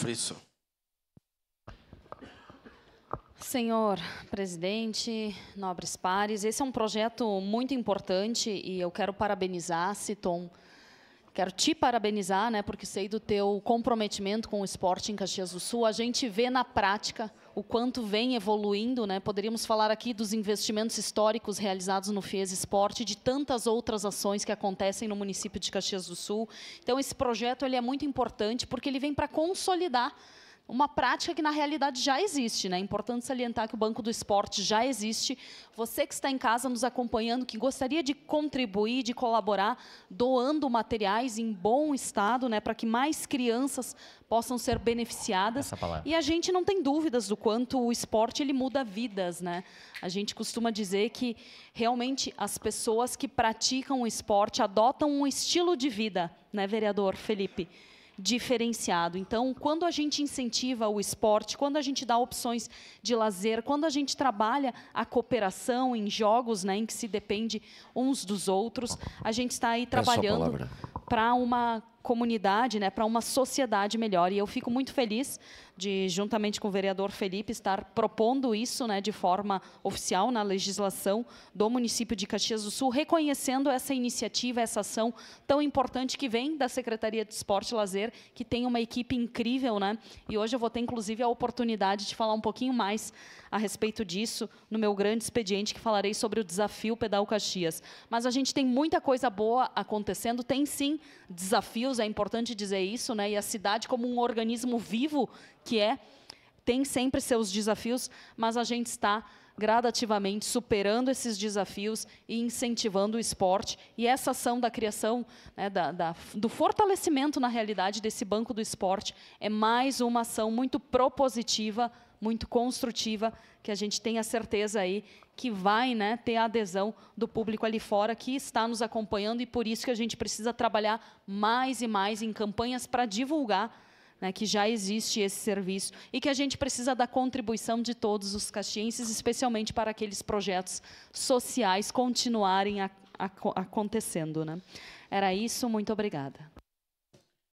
Frisso. Senhor presidente, nobres pares, esse é um projeto muito importante e eu quero parabenizar a Citon Quero te parabenizar, né, porque sei do teu comprometimento com o esporte em Caxias do Sul. A gente vê na prática o quanto vem evoluindo, né? Poderíamos falar aqui dos investimentos históricos realizados no FIES Esporte, de tantas outras ações que acontecem no município de Caxias do Sul. Então esse projeto ele é muito importante porque ele vem para consolidar uma prática que na realidade já existe, né? É importante salientar que o Banco do Esporte já existe. Você que está em casa nos acompanhando, que gostaria de contribuir, de colaborar, doando materiais em bom estado, né, para que mais crianças possam ser beneficiadas. E a gente não tem dúvidas do quanto o esporte ele muda vidas, né? A gente costuma dizer que realmente as pessoas que praticam o esporte adotam um estilo de vida, né, vereador Felipe? diferenciado. Então, quando a gente incentiva o esporte, quando a gente dá opções de lazer, quando a gente trabalha a cooperação em jogos, né, em que se depende uns dos outros, a gente está aí trabalhando para uma comunidade, né, para uma sociedade melhor. E eu fico muito feliz de, juntamente com o vereador Felipe, estar propondo isso né, de forma oficial na legislação do município de Caxias do Sul, reconhecendo essa iniciativa, essa ação tão importante que vem da Secretaria de Esporte e Lazer, que tem uma equipe incrível. Né? E hoje eu vou ter, inclusive, a oportunidade de falar um pouquinho mais a respeito disso no meu grande expediente, que falarei sobre o desafio Pedal Caxias. Mas a gente tem muita coisa boa acontecendo, tem sim desafios é importante dizer isso, né? E a cidade como um organismo vivo que é, tem sempre seus desafios, mas a gente está gradativamente superando esses desafios e incentivando o esporte. E essa ação da criação, né, da, da, do fortalecimento, na realidade, desse banco do esporte é mais uma ação muito propositiva muito construtiva, que a gente tenha certeza aí que vai né, ter a adesão do público ali fora que está nos acompanhando e por isso que a gente precisa trabalhar mais e mais em campanhas para divulgar né, que já existe esse serviço e que a gente precisa da contribuição de todos os caxienses, especialmente para aqueles projetos sociais continuarem a, a, acontecendo. Né? Era isso, muito obrigada.